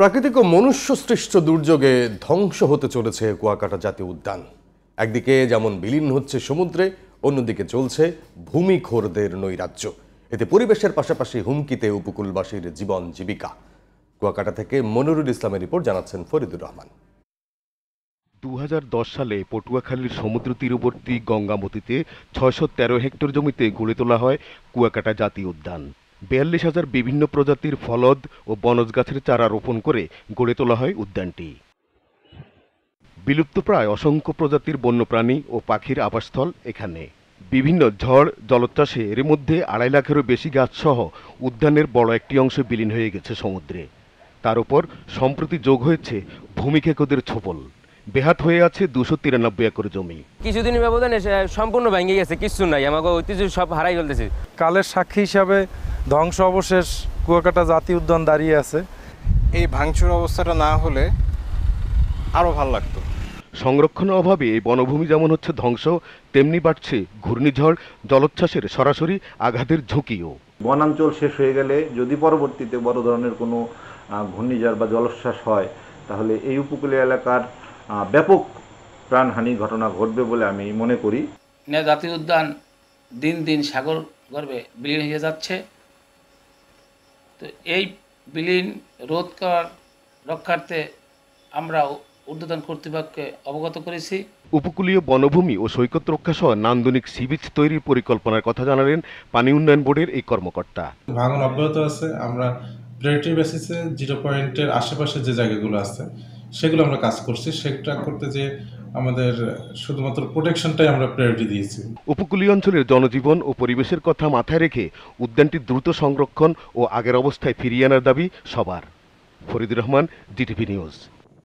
প্রাকৃতিক ও মনুষ্য সৃষ্ট দুর্যোগে ধ্বংস হতে চলেছে কুয়াকাটা জাতীয় উদ্যান একদিকে যেমন বিলীন হচ্ছে সমুদ্রে অন্যদিকে চলছে ভূমিখোরদের নৈরাজ্য এতে পরিবেশের পাশাপাশি হুমকিতে উপকূলবাসীর জীবন জীবিকা কুয়াকাটা থেকে মনিরুল ইসলামের রিপোর্ট জানাচ্ছেন ফরিদুর রহমান দু সালে পটুয়াখালীর সমুদ্র তীরবর্তী গঙ্গামতীতে ছয়শো হেক্টর জমিতে গড়ে তোলা হয় কুয়াকাটা জাতীয় উদ্যান বিয়াল্লিশ হাজার বিভিন্ন প্রজাতির ফলদ ও বনজ গাছের চারা রোপণ করে গড়ে তোলা হয় উদ্যানটি বিলুপ্তপ্রায় অসংখ্য প্রজাতির বন্যপ্রাণী ও পাখির আবাসস্থল এখানে বিভিন্ন ঝড় জলোচ্ছ্বাসে এর মধ্যে আড়াই লাখেরও বেশি গাছসহ উদ্যানের বড় একটি অংশ বিলীন হয়ে গেছে সমুদ্রে তার উপর সম্প্রতি যোগ হয়েছে ভূমিক্ষেকদের ছোপল বেহাত হয়ে আছে দুশো তিরানব্বই একর জমি কিছুদিন ব্যবধানে সম্পূর্ণ ভেঙে গেছে কিছু নাই আমাকে ঐতিহ্য সব হারাই ফেলতেছে কালের সাক্ষী হিসাবে ধ্বংস অবশেষ কুয়াকাটা জাতীয় উদ্যান দাঁড়িয়ে আছে এই ভাঙচুর অবস্থাটা না হলে আরও ভাল লাগতো সংরক্ষণের অভাবে এই বনভূমি যেমন হচ্ছে ধ্বংস তেমনি বাড়ছে ঘূর্ণিঝড় জলোচ্ছ্বাসের সরাসরি আঘাতের ঝুঁকিও বনাঞ্চল শেষ হয়ে গেলে যদি পরবর্তীতে বড় ধরনের কোনো ঘূর্ণিঝড় বা জলোচ্ছ্বাস হয় তাহলে এই উপকূলীয় এলাকার ব্যাপক প্রাণহানি ঘটনা ঘটবে বলে আমি মনে করি জাতীয় উদ্যান দিন দিন সাগর গর্বে বিলীন হয়ে যাচ্ছে তো এই বিলীন রোধ করার রক্ষার্থে আমরা ঊর্ধ্বতন কর্তৃপক্ষকে অবগত করেছি উপকূলীয় বনভূমি ও সৈকত রক্ষা সহ নান্দনিক সিবিচ তৈরির পরিকল্পনার কথা জানালেন পানি উন্নয়ন বোর্ডের এই কর্মকর্তা ভাঙন অব্যাহত আছে আমরা প্রায়োরিটি বেসিসে জিরো পয়েন্টের আশেপাশে যে জায়গাগুলো আছে সেগুলো আমরা কাজ করছি সেটা করতে যে আমাদের শুধুমাত্র প্রোটেকশনটাই আমরা প্রায়োরিটি দিয়েছি উপকূলীয় অঞ্চলের জনজীবন ও পরিবেশের কথা মাথায় রেখে উদ্যানটি দ্রুত সংরক্ষণ ও আগের অবস্থায় ফিরিয়ে আনার দাবি সবার ফরিদুর রহমান ডিটিভি নিউজ